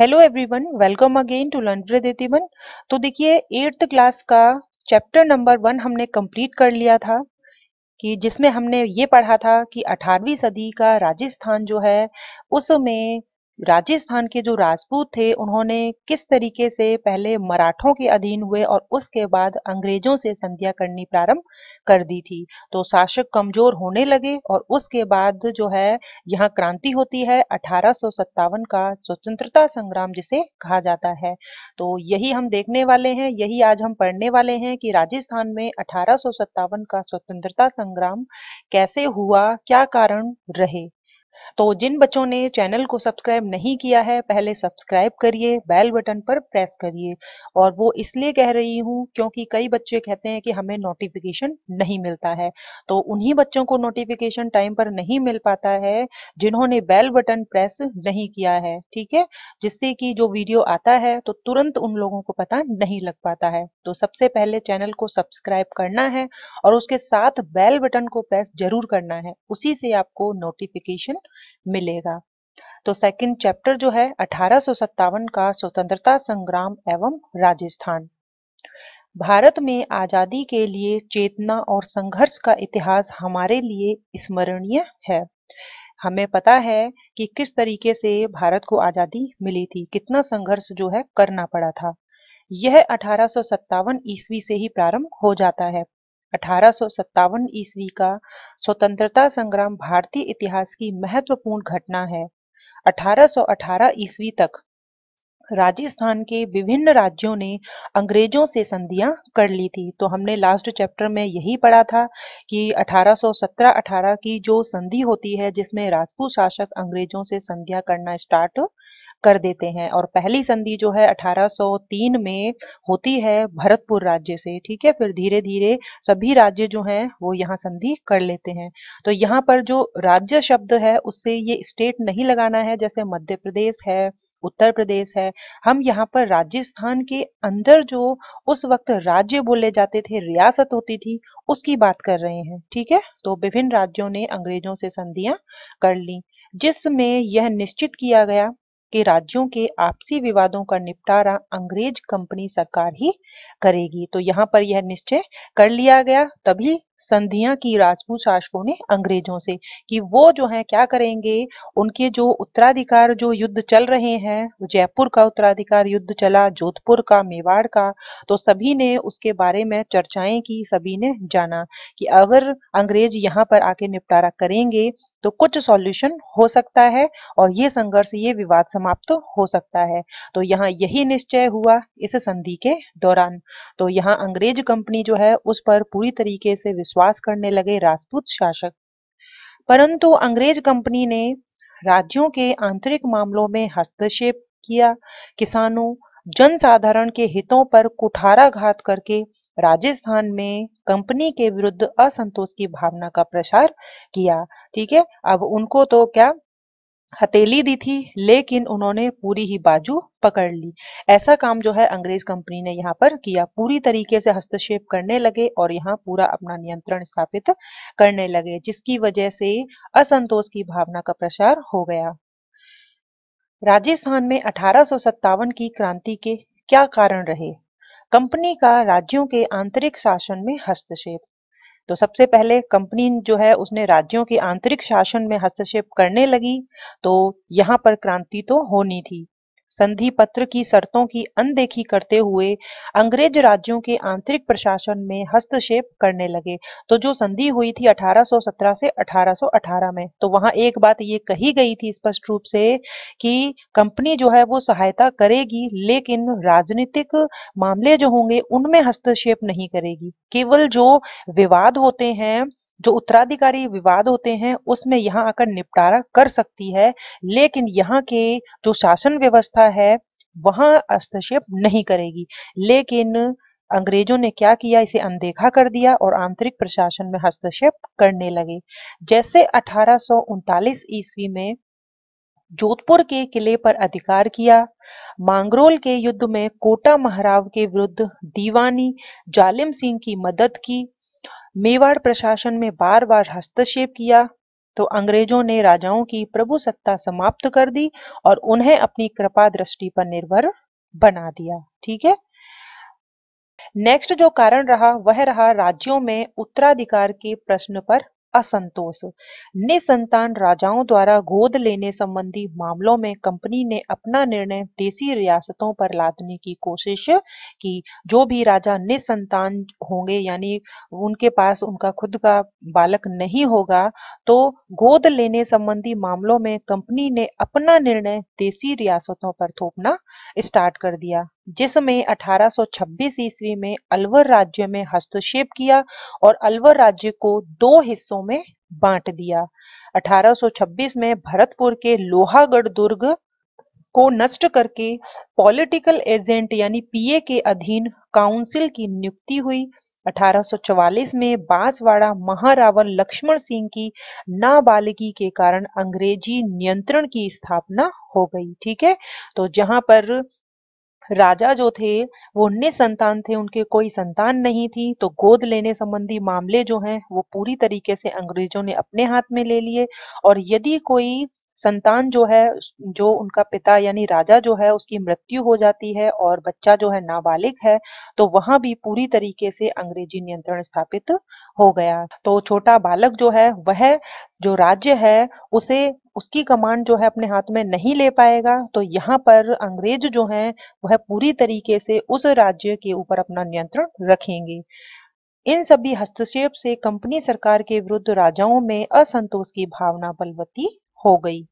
hello everyone welcome again to learn with तो देखिए eighth class का चैप्टर नंबर वन हमने कंप्लीट कर लिया था कि जिसमें हमने ये पढ़ा था कि 18वीं सदी का राजस्थान जो है उसमें राजस्थान के जो राजपूत थे उन्होंने किस तरीके से पहले मराठों के अधीन हुए और उसके बाद अंग्रेजों से संध्या करनी प्रारंभ कर दी थी तो शासक कमजोर होने लगे और उसके बाद जो है यहाँ क्रांति होती है अठारह का स्वतंत्रता संग्राम जिसे कहा जाता है तो यही हम देखने वाले हैं यही आज हम पढ़ने वाले हैं कि राजस्थान में अठारह का स्वतंत्रता संग्राम कैसे हुआ क्या कारण रहे तो जिन बच्चों ने चैनल को सब्सक्राइब नहीं किया है पहले सब्सक्राइब करिए बेल बटन पर प्रेस करिए और वो इसलिए कह रही हूँ क्योंकि कई बच्चे कहते हैं कि हमें नोटिफिकेशन नहीं मिलता है तो उन्हीं बच्चों को नोटिफिकेशन टाइम पर नहीं मिल पाता है जिन्होंने बेल बटन प्रेस नहीं किया है ठीक है जिससे कि जो वीडियो आता है तो तुरंत उन लोगों को पता नहीं लग पाता है तो सबसे पहले चैनल को सब्सक्राइब करना है और उसके साथ बेल बटन को प्रेस जरूर करना है उसी से आपको नोटिफिकेशन मिलेगा तो सेकंड चैप्टर जो है अठारह का स्वतंत्रता संग्राम एवं राजस्थान भारत में आजादी के लिए चेतना और संघर्ष का इतिहास हमारे लिए स्मरणीय है हमें पता है कि किस तरीके से भारत को आजादी मिली थी कितना संघर्ष जो है करना पड़ा था यह अठारह ईस्वी से ही प्रारंभ हो जाता है अठारह ईस्वी का स्वतंत्रता संग्राम भारतीय इतिहास की महत्वपूर्ण घटना है 1818 ईस्वी तक राजस्थान के विभिन्न राज्यों ने अंग्रेजों से संधियां कर ली थी तो हमने लास्ट चैप्टर में यही पढ़ा था कि 1817-18 की जो संधि होती है जिसमें राजपूत शासक अंग्रेजों से संधियां करना स्टार्ट कर देते हैं और पहली संधि जो है 1803 में होती है भरतपुर राज्य से ठीक है फिर धीरे धीरे सभी राज्य जो हैं वो यहाँ संधि कर लेते हैं तो यहाँ पर जो राज्य शब्द है उससे ये स्टेट नहीं लगाना है जैसे मध्य प्रदेश है उत्तर प्रदेश है हम यहाँ पर राजस्थान के अंदर जो उस वक्त राज्य बोले जाते थे रियासत होती थी उसकी बात कर रहे हैं ठीक है तो विभिन्न राज्यों ने अंग्रेजों से संधियां कर ली जिसमें यह निश्चित किया गया कि राज्यों के आपसी विवादों का निपटारा अंग्रेज कंपनी सरकार ही करेगी तो यहाँ पर यह निश्चय कर लिया गया तभी संधिया की राजपूत शासकों ने अंग्रेजों से कि वो जो है क्या करेंगे उनके जो उत्तराधिकार जो युद्ध चल रहे हैं जयपुर का उत्तराधिकार युद्ध चला जोधपुर का मेवाड़ का तो सभी ने उसके बारे में चर्चाएं की सभी ने जाना कि अगर अंग्रेज यहाँ पर आके निपटारा करेंगे तो कुछ सॉल्यूशन हो सकता है और ये संघर्ष ये विवाद समाप्त तो हो सकता है तो यहाँ यही निश्चय हुआ इस संधि के दौरान तो यहाँ अंग्रेज कंपनी जो है उस पर पूरी तरीके से विश्वास करने लगे राजपूत शासक परंतु अंग्रेज कंपनी ने राज्यों के आंतरिक मामलों में हस्तक्षेप किया किसानों जनसाधारण के हितों पर कुठाराघात करके राजस्थान में कंपनी के विरुद्ध असंतोष की भावना का प्रसार किया ठीक है अब उनको तो क्या हथेली दी थी लेकिन उन्होंने पूरी ही बाजू पकड़ ली ऐसा काम जो है अंग्रेज कंपनी ने यहाँ पर किया पूरी तरीके से हस्तक्षेप करने लगे और यहाँ पूरा अपना नियंत्रण स्थापित करने लगे जिसकी वजह से असंतोष की भावना का प्रसार हो गया राजस्थान में अठारह की क्रांति के क्या कारण रहे कंपनी का राज्यों के आंतरिक शासन में हस्तक्षेप तो सबसे पहले कंपनी जो है उसने राज्यों के आंतरिक शासन में हस्तक्षेप करने लगी तो यहाँ पर क्रांति तो होनी थी संधि पत्र की शर्तों की अनदेखी करते हुए अंग्रेज राज्यों के आंतरिक प्रशासन में हस्तक्षेप करने लगे तो जो संधि हुई थी 1817 से 1818 में तो वहां एक बात ये कही गई थी स्पष्ट रूप से कि कंपनी जो है वो सहायता करेगी लेकिन राजनीतिक मामले जो होंगे उनमें हस्तक्षेप नहीं करेगी केवल जो विवाद होते हैं जो उत्तराधिकारी विवाद होते हैं उसमें यहाँ आकर निपटारा कर सकती है लेकिन यहाँ के जो शासन व्यवस्था है वहां हस्तक्षेप नहीं करेगी लेकिन अंग्रेजों ने क्या किया इसे अनदेखा कर दिया और आंतरिक प्रशासन में हस्तक्षेप करने लगे जैसे अठारह ईस्वी में जोधपुर के किले पर अधिकार किया मांगरोल के युद्ध में कोटा महाराव के विरुद्ध दीवानी जालिम सिंह की मदद की मेवाड़ प्रशासन में बार बार हस्तक्षेप किया तो अंग्रेजों ने राजाओं की प्रभु सत्ता समाप्त कर दी और उन्हें अपनी कृपा दृष्टि पर निर्भर बना दिया ठीक है नेक्स्ट जो कारण रहा वह रहा राज्यों में उत्तराधिकार के प्रश्न पर असंतोष निसंतान राजाओं द्वारा गोद लेने संबंधी मामलों में कंपनी ने अपना निर्णय देसी रियासतों पर लादने की कोशिश की जो भी राजा निसंतान होंगे यानी उनके पास उनका खुद का बालक नहीं होगा तो गोद लेने संबंधी मामलों में कंपनी ने अपना निर्णय देसी रियासतों पर थोपना स्टार्ट कर दिया जिसमें 1826 ईस्वी में अलवर राज्य में हस्तक्षेप किया और अलवर राज्य को दो हिस्सों में बांट दिया 1826 में भरतपुर के लोहागढ़ दुर्ग को नष्ट करके पॉलिटिकल एजेंट यानी पीए के अधीन काउंसिल की नियुक्ति हुई 1844 में बांसवाड़ा महारावल लक्ष्मण सिंह की नाबालिगी के कारण अंग्रेजी नियंत्रण की स्थापना हो गई ठीक है तो जहां पर राजा जो थे वो निसंतान थे उनके कोई संतान नहीं थी तो गोद लेने संबंधी मामले जो हैं वो पूरी तरीके से अंग्रेजों ने अपने हाथ में ले लिए और यदि कोई संतान जो है जो उनका पिता यानी राजा जो है उसकी मृत्यु हो जाती है और बच्चा जो है नाबालिग है तो वहां भी पूरी तरीके से अंग्रेजी नियंत्रण स्थापित हो गया तो छोटा बालक जो है वह जो राज्य है उसे उसकी कमांड जो है अपने हाथ में नहीं ले पाएगा तो यहाँ पर अंग्रेज जो है वह पूरी तरीके से उस राज्य के ऊपर अपना नियंत्रण रखेंगे इन सभी हस्तक्षेप से कंपनी सरकार के विरुद्ध राजाओं में असंतोष की भावना बलवती हो गई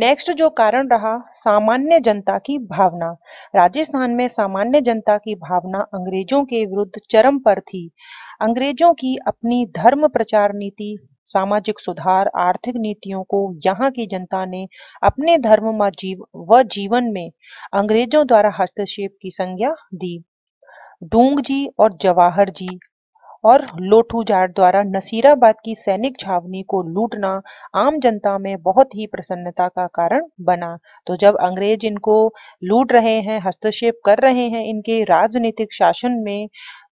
नेक्स्ट जो कारण रहा सामान्य जनता की भावना राजस्थान में सामान्य जनता की भावना अंग्रेजों के विरुद्ध चरम पर थी अंग्रेजों की अपनी धर्म प्रचार नीति सामाजिक सुधार आर्थिक नीतियों को यहाँ की जनता ने अपने धर्म व जीव व जीवन में अंग्रेजों द्वारा हस्तक्षेप की संज्ञा दी डूंग जी और जवाहर जी और लोठू जाट द्वारा नसीराबाद की सैनिक छावनी को लूटना आम जनता में बहुत ही प्रसन्नता का कारण बना तो जब अंग्रेज इनको लूट रहे हैं हस्तक्षेप कर रहे हैं इनके राजनीतिक शासन में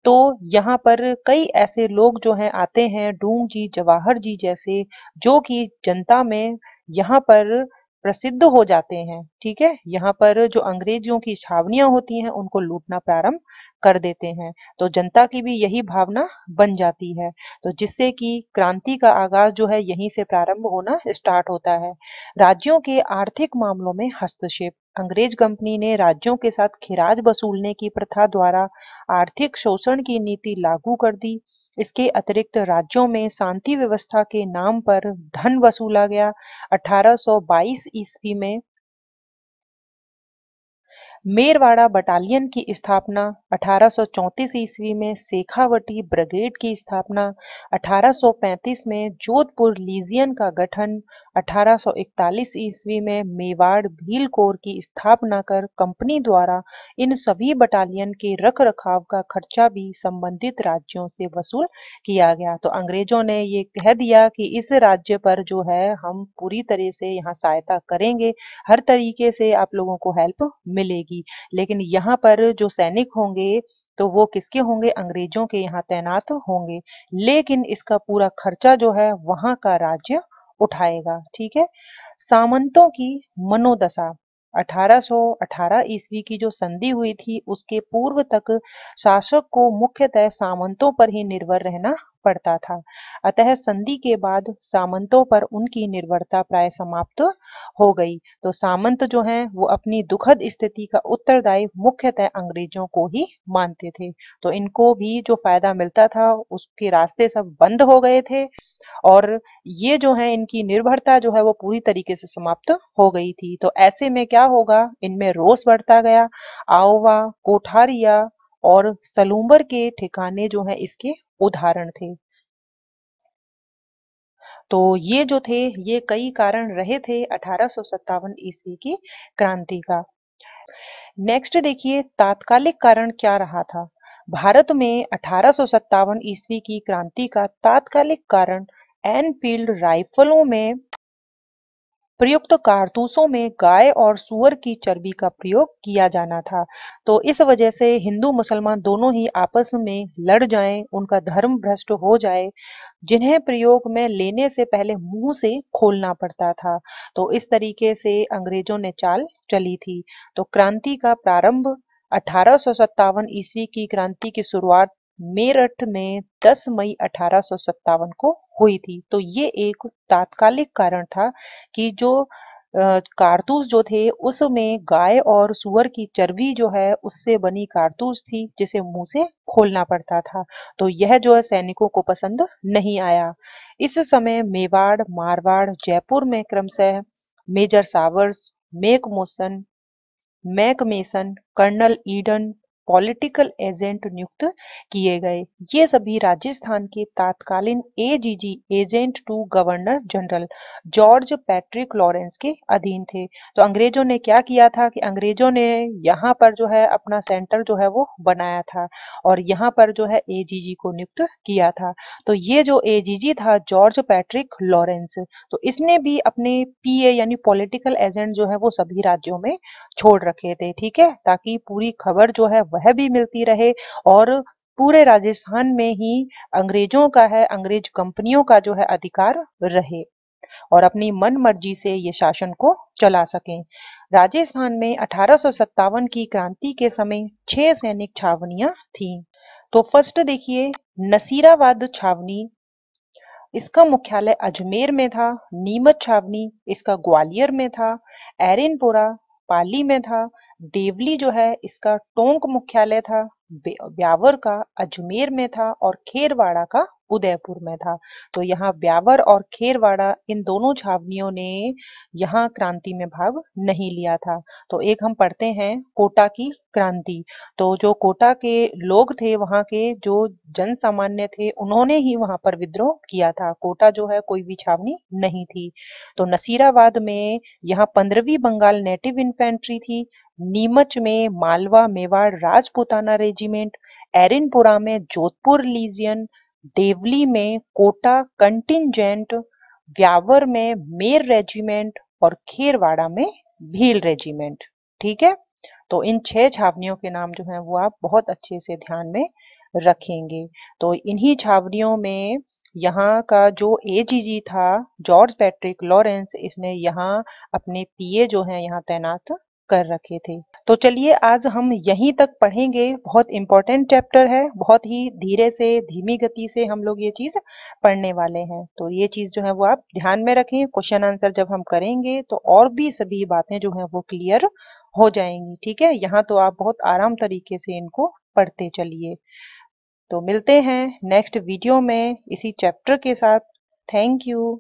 तो यहाँ पर कई ऐसे लोग जो हैं आते हैं डूंग जी जवाहर जी जैसे जो कि जनता में यहाँ पर प्रसिद्ध हो जाते हैं ठीक है यहाँ पर जो अंग्रेजों की छावनियां होती हैं उनको लूटना प्रारंभ कर देते हैं तो जनता की भी यही भावना बन जाती है तो जिससे कि क्रांति का आगाज जो है यहीं से प्रारंभ होना स्टार्ट होता है राज्यों के आर्थिक मामलों में हस्तक्षेप अंग्रेज कंपनी ने राज्यों के साथ खिराज वसूलने की प्रथा द्वारा आर्थिक शोषण की नीति लागू कर दी इसके अतिरिक्त राज्यों में शांति व्यवस्था के नाम पर धन वसूला गया 1822 ईस्वी में मेरवाड़ा बटालियन की स्थापना 1834 ईस्वी में शेखावटी ब्रिगेड की स्थापना 1835 में जोधपुर लीजियन का गठन 1841 ईस्वी में मेवाड़ भील कोर की स्थापना कर कंपनी द्वारा इन सभी बटालियन के रख रखाव का खर्चा भी संबंधित राज्यों से वसूल किया गया तो अंग्रेजों ने ये कह दिया कि इस राज्य पर जो है हम पूरी तरह से यहाँ सहायता करेंगे हर तरीके से आप लोगों को हेल्प मिलेगी जाएगी लेकिन यहाँ पर जो सैनिक होंगे तो वो किसके होंगे अंग्रेजों के यहाँ तैनात होंगे लेकिन इसका पूरा खर्चा जो है वहां का राज्य उठाएगा ठीक है सामंतों की मनोदशा 1818 ईस्वी की जो संधि हुई थी उसके पूर्व तक शासक को मुख्यतः सामंतों पर ही निर्भर रहना पड़ता था अतः संधि के बाद सामंतों पर उनकी निर्भरता प्राय समाप्त हो गई तो सामंत जो हैं वो अपनी दुखद स्थिति का उत्तरदायी मुख्यतः अंग्रेजों को ही मानते थे तो इनको भी जो फायदा मिलता था उसके रास्ते सब बंद हो गए थे और ये जो है इनकी निर्भरता जो है वो पूरी तरीके से समाप्त हो गई थी तो ऐसे में क्या होगा इनमें रोष बढ़ता गया आओवा कोठारिया और सलूम्बर के ठिकाने जो है इसके उदाहरण थे तो ये जो थे ये कई कारण रहे थे अठारह ईस्वी की क्रांति का नेक्स्ट देखिए तात्कालिक कारण क्या रहा था भारत में अठारह ईस्वी की क्रांति का तात्कालिक कारण एनफील्ड राइफलों में प्रयुक्त कारतूसों में गाय और सुअर की चर्बी का प्रयोग किया जाना था तो इस वजह से हिंदू मुसलमान दोनों ही आपस में लड़ जाएं, उनका धर्म भ्रष्ट हो जाए जिन्हें प्रयोग में लेने से पहले मुंह से खोलना पड़ता था तो इस तरीके से अंग्रेजों ने चाल चली थी तो क्रांति का प्रारंभ अठारह ईस्वी की क्रांति की शुरुआत मेरठ में 10 मई अठारह को हुई थी तो ये एक तात्कालिक कारण था कि जो कारतूस जो थे उसमें गाय और सुअर की चर्बी जो है उससे बनी कारतूस थी जिसे मुंह से खोलना पड़ता था तो यह जो है सैनिकों को पसंद नहीं आया इस समय मेवाड़ मारवाड़ जयपुर में क्रमशः मेजर सावर्स Mac Mason MacMason colonel Eden political agent नियुक्त किए गए ये सभी राजस्थान के तात्कालीन AGG agent to governor general George Patrick Lawrence के अधीन थे तो अंग्रेजों ने क्या किया था कि अंग्रेजों ने यहाँ पर जो है अपना सेंटर जो है वो बनाया था और यहाँ पर जो है एजीजी को नियुक्त किया था तो ये जो एजीजी था जॉर्ज पैट्रिक लॉरेंस तो इसने भी अपने पीए यानी पॉलिटिकल एजेंट जो है वो सभी राज्यों में छोड़ रखे थे ठीक है ताकि पूरी खबर जो है वह भी मिलती रहे और पूरे राजस्थान में ही अंग्रेजों का है अंग्रेज कंपनियों का जो है अधिकार रहे और अपनी मन मर्जी से ये शासन को चला सकें राजस्थान में अठारह की क्रांति के समय छह सैनिक छावनियां थी तो फर्स्ट देखिए नसीराबाद छावनी इसका मुख्यालय अजमेर में था नीमच छावनी इसका ग्वालियर में था एरिनपुरा पाली में था देवली जो है इसका टोंक मुख्यालय था ब्यावर का अजमेर में था और खेरवाड़ा का उदयपुर में था तो यहाँ ब्यावर और खेरवाड़ा इन दोनों छावनियों ने यहाँ क्रांति में भाग नहीं लिया था तो एक हम पढ़ते हैं कोटा की क्रांति तो जो कोटा के लोग थे वहाँ के जो जन सामान्य थे उन्होंने ही वहाँ पर विद्रोह किया था कोटा जो है कोई भी छावनी नहीं थी तो नसीराबाद में यहाँ पंद्रहवीं बंगाल नेटिव इन्फेंट्री थी नीमच में मालवा मेवाड़ राजपुताना रेजिमेंट एरिनपुरा में जोधपुर लीजियन देवली में कोटा कंटिंजेंट व्यावर में मेर रेजिमेंट और खेरवाड़ा में भील रेजिमेंट ठीक है तो इन छह छावनियों के नाम जो हैं वो आप बहुत अच्छे से ध्यान में रखेंगे तो इन्हीं छावनियों में यहाँ का जो एजीजी था जॉर्ज पैट्रिक लॉरेंस इसने यहाँ अपने पीए जो हैं यहाँ तैनात कर रखे थे तो चलिए आज हम यहीं तक पढ़ेंगे बहुत इंपॉर्टेंट चैप्टर है बहुत ही धीरे से धीमी गति से हम लोग ये चीज़ पढ़ने वाले हैं तो ये चीज़ जो है वो आप ध्यान में रखें क्वेश्चन आंसर जब हम करेंगे तो और भी सभी बातें जो है वो क्लियर हो जाएंगी ठीक है यहाँ तो आप बहुत आराम तरीके से इनको पढ़ते चलिए तो मिलते हैं नेक्स्ट वीडियो में इसी चैप्टर के साथ थैंक यू